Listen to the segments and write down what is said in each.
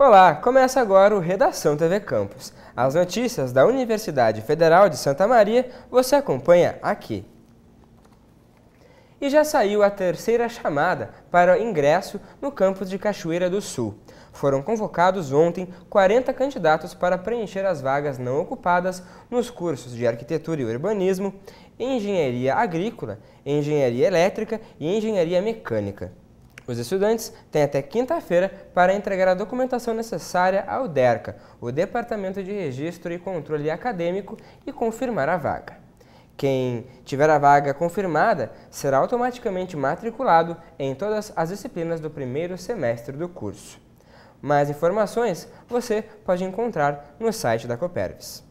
Olá, começa agora o Redação TV Campus. As notícias da Universidade Federal de Santa Maria você acompanha aqui. E já saiu a terceira chamada para ingresso no campus de Cachoeira do Sul. Foram convocados ontem 40 candidatos para preencher as vagas não ocupadas nos cursos de Arquitetura e Urbanismo, Engenharia Agrícola, Engenharia Elétrica e Engenharia Mecânica. Os estudantes têm até quinta-feira para entregar a documentação necessária ao DERCA, o Departamento de Registro e Controle Acadêmico, e confirmar a vaga. Quem tiver a vaga confirmada será automaticamente matriculado em todas as disciplinas do primeiro semestre do curso. Mais informações você pode encontrar no site da Copervis.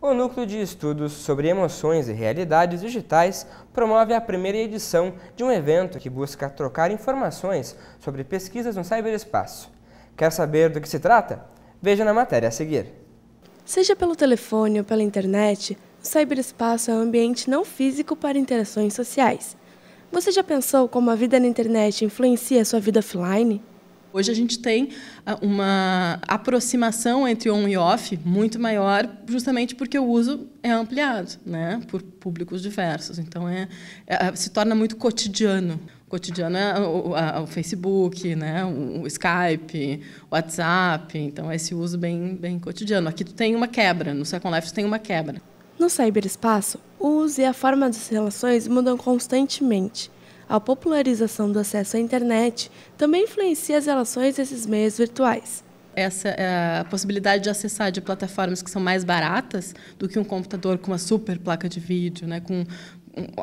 O Núcleo de Estudos sobre Emoções e Realidades Digitais promove a primeira edição de um evento que busca trocar informações sobre pesquisas no ciberespaço. Quer saber do que se trata? Veja na matéria a seguir. Seja pelo telefone ou pela internet, o ciberespaço é um ambiente não físico para interações sociais. Você já pensou como a vida na internet influencia a sua vida offline? Hoje a gente tem ah, uma aproximação entre on e off muito maior, justamente porque o uso é ampliado, né, por públicos diversos. Então é, é ah, se torna muito cotidiano. O cotidiano é o, a, o Facebook, né, o, o Skype, o WhatsApp. Então é esse uso bem bem cotidiano. Aqui tu tem uma quebra, no Second Life tu tem uma quebra. No ciberespaço, o uso e a forma das relações mudam constantemente. A popularização do acesso à internet também influencia as relações desses meios virtuais essa é a possibilidade de acessar de plataformas que são mais baratas do que um computador com uma super placa de vídeo, né, com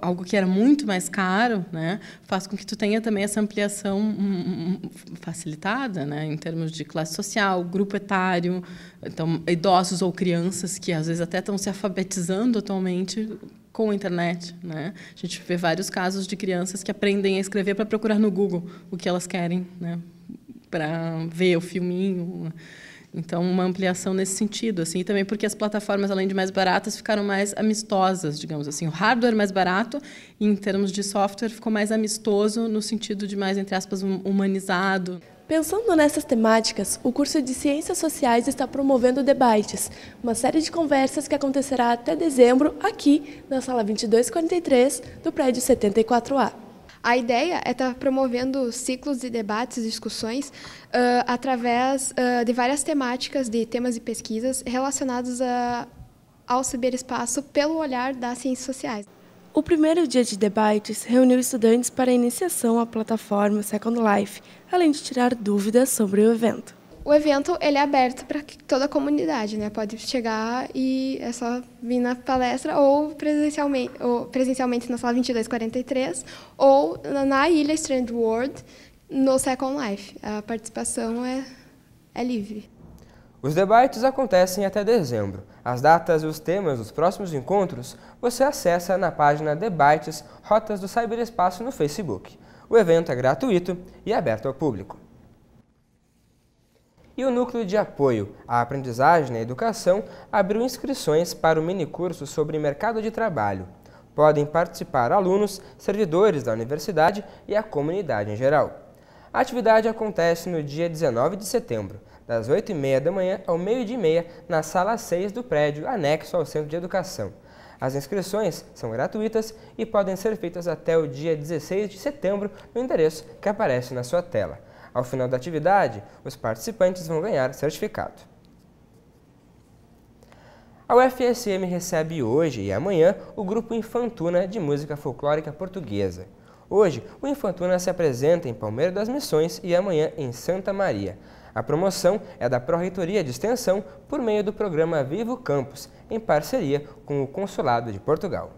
algo que era muito mais caro, né, faz com que tu tenha também essa ampliação facilitada, né, em termos de classe social, grupo etário, então idosos ou crianças que às vezes até estão se alfabetizando atualmente com a internet. Né? A gente vê vários casos de crianças que aprendem a escrever para procurar no Google o que elas querem, né? para ver o filminho. Então, uma ampliação nesse sentido, assim, e também porque as plataformas, além de mais baratas, ficaram mais amistosas, digamos assim. O hardware mais barato, e em termos de software, ficou mais amistoso no sentido de mais, entre aspas, humanizado. Pensando nessas temáticas, o curso de Ciências Sociais está promovendo debates, uma série de conversas que acontecerá até dezembro aqui na sala 2243 do prédio 74A. A ideia é estar tá promovendo ciclos de debates, discussões, uh, através uh, de várias temáticas, de temas e pesquisas relacionados a, ao ciberespaço pelo olhar das ciências sociais. O primeiro dia de debates reuniu estudantes para a iniciação à plataforma Second Life, além de tirar dúvidas sobre o evento. O evento ele é aberto para toda a comunidade, né? Pode chegar e é só vir na palestra ou presencialmente, ou presencialmente na sala 2243 ou na ilha Strand World no Second Life. A participação é, é livre. Os debates acontecem até dezembro. As datas e os temas dos próximos encontros você acessa na página Debates Rotas do Cyberespaço no Facebook. O evento é gratuito e aberto ao público e o Núcleo de Apoio à Aprendizagem na Educação abriu inscrições para o minicurso sobre mercado de trabalho. Podem participar alunos, servidores da universidade e a comunidade em geral. A atividade acontece no dia 19 de setembro, das 8h30 da manhã ao meio-dia e meia, na Sala 6 do prédio anexo ao Centro de Educação. As inscrições são gratuitas e podem ser feitas até o dia 16 de setembro no endereço que aparece na sua tela. Ao final da atividade, os participantes vão ganhar certificado. A UFSM recebe hoje e amanhã o Grupo Infantuna de Música Folclórica Portuguesa. Hoje, o Infantuna se apresenta em Palmeira das Missões e amanhã em Santa Maria. A promoção é da Pró-Reitoria de Extensão por meio do programa Vivo Campus, em parceria com o Consulado de Portugal.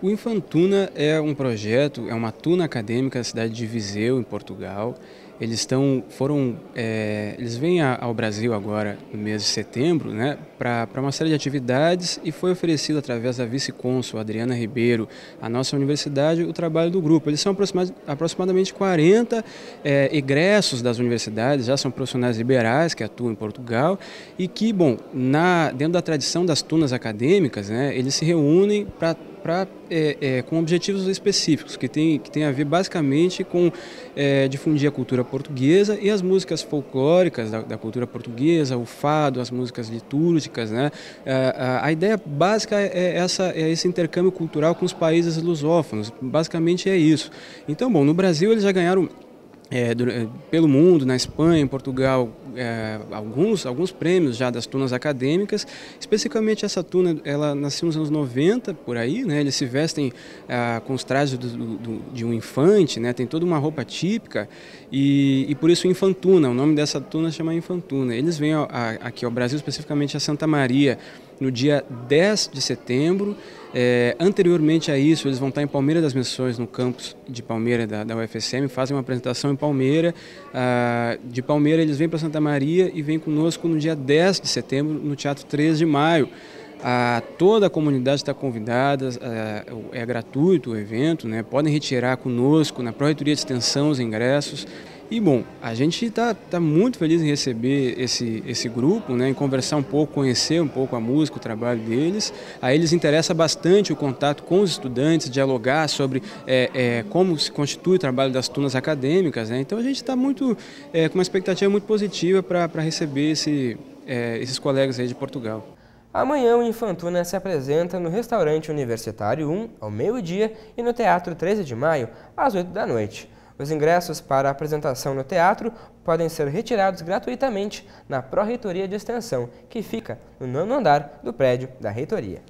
O Infantuna é um projeto, é uma tuna acadêmica da cidade de Viseu, em Portugal, eles estão foram é, eles vêm ao Brasil agora no mês de setembro né para uma série de atividades e foi oferecido através da vice consul Adriana Ribeiro à nossa universidade o trabalho do grupo eles são aproximadamente 40 é, egressos das universidades já são profissionais liberais que atuam em Portugal e que bom na dentro da tradição das tunas acadêmicas né eles se reúnem para pra, é, é, com objetivos específicos, que tem, que tem a ver basicamente com é, difundir a cultura portuguesa e as músicas folclóricas da, da cultura portuguesa, o fado, as músicas litúrgicas. Né? A, é, a, a, ideia básica é, é, essa, é esse intercâmbio cultural com os países lusófonos, basicamente é isso. Então, bom, no Brasil eles já ganharam é, é, pelo mundo, na Espanha, em Portugal, é, alguns, alguns prêmios já das tunas acadêmicas. Especificamente essa tuna, ela nasceu nos anos 90, por aí, né? Eles se vestem ah, com os trajes do, do, de um infante, né? Tem toda uma roupa típica e, e por isso infantuna, o nome dessa tuna chama infantuna. Eles vêm a, a, aqui ao Brasil, especificamente a Santa Maria, no dia 10 de setembro é, anteriormente a isso, eles vão estar em Palmeira das Missões, no campus de Palmeira da, da UFSM, fazem uma apresentação em Palmeira. Ah, de Palmeira eles vêm para Santa Maria e vêm conosco no dia 10 de setembro, no Teatro 3 de Maio. Ah, toda a comunidade está convidada, ah, é gratuito o evento, né? podem retirar conosco na Pró-Reitoria de Extensão os ingressos. E bom, a gente está tá muito feliz em receber esse, esse grupo, né, em conversar um pouco, conhecer um pouco a música, o trabalho deles. A eles interessa bastante o contato com os estudantes, dialogar sobre é, é, como se constitui o trabalho das turmas acadêmicas. Né? Então a gente está muito é, com uma expectativa muito positiva para receber esse, é, esses colegas aí de Portugal. Amanhã o Infantuna se apresenta no Restaurante Universitário 1, ao meio-dia, e no Teatro 13 de Maio, às 8 da noite. Os ingressos para a apresentação no teatro podem ser retirados gratuitamente na Pró-Reitoria de Extensão, que fica no nono andar do prédio da reitoria.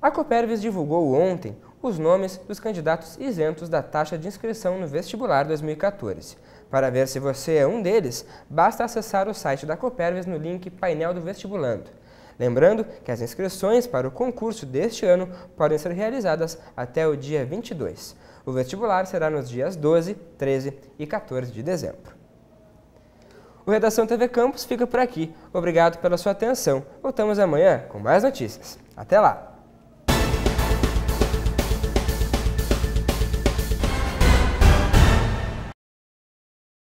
A Copervis divulgou ontem os nomes dos candidatos isentos da taxa de inscrição no vestibular 2014. Para ver se você é um deles, basta acessar o site da Copervis no link Painel do Vestibulando. Lembrando que as inscrições para o concurso deste ano podem ser realizadas até o dia 22. O vestibular será nos dias 12, 13 e 14 de dezembro. O Redação TV Campus fica por aqui. Obrigado pela sua atenção. Voltamos amanhã com mais notícias. Até lá!